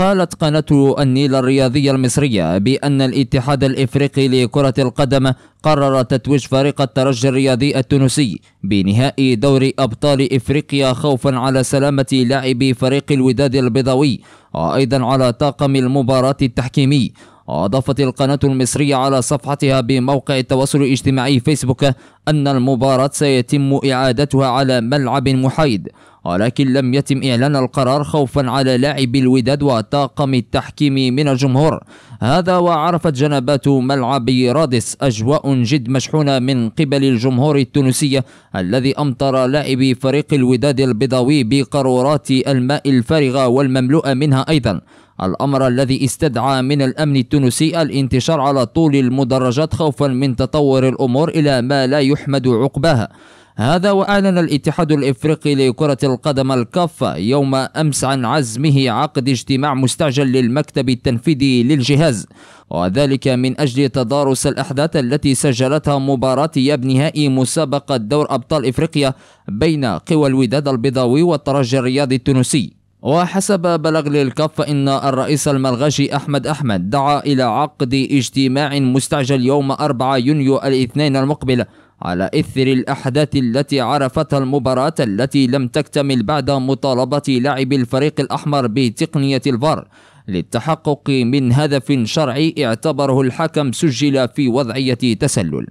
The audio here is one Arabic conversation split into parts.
قالت قناة النيل الرياضية المصرية بأن الاتحاد الإفريقي لكرة القدم قرر تتويج فريق الترجي الرياضي التونسي بنهائي دوري أبطال إفريقيا خوفا على سلامة لاعبي فريق الوداد البيضاوي وأيضا على طاقم المباراة التحكيمي أضافت القناة المصرية على صفحتها بموقع التواصل الاجتماعي فيسبوك أن المباراة سيتم إعادتها على ملعب محايد ولكن لم يتم إعلان القرار خوفا على لاعبي الوداد وطاقم التحكيم من الجمهور هذا وعرفت جنبات ملعب رادس أجواء جد مشحونة من قبل الجمهور التونسي الذي أمطر لاعبي فريق الوداد البيضاوي بقارورات الماء الفارغة والمملوءة منها أيضا الأمر الذي استدعى من الأمن التونسي الانتشار على طول المدرجات خوفا من تطور الأمور إلى ما لا يحمد عقباها هذا وأعلن الاتحاد الإفريقي لكرة القدم الكاف يوم أمس عن عزمه عقد اجتماع مستعجل للمكتب التنفيذي للجهاز وذلك من أجل تدارس الأحداث التي سجلتها مباراة ياب نهائي مسابقة دور أبطال إفريقيا بين قوى الوداد البيضاوي والترجي الرياضي التونسي وحسب بلغ الكف إن الرئيس الملغشي أحمد أحمد دعا إلى عقد اجتماع مستعجل يوم 4 يونيو الاثنين المقبل على إثر الأحداث التي عرفتها المباراة التي لم تكتمل بعد مطالبة لاعب الفريق الأحمر بتقنية الفار للتحقق من هدف شرعي اعتبره الحكم سجل في وضعية تسلل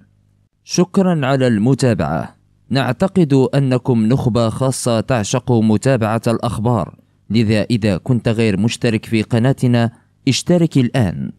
شكرا على المتابعة نعتقد أنكم نخبة خاصة تعشق متابعة الأخبار لذا إذا كنت غير مشترك في قناتنا اشترك الآن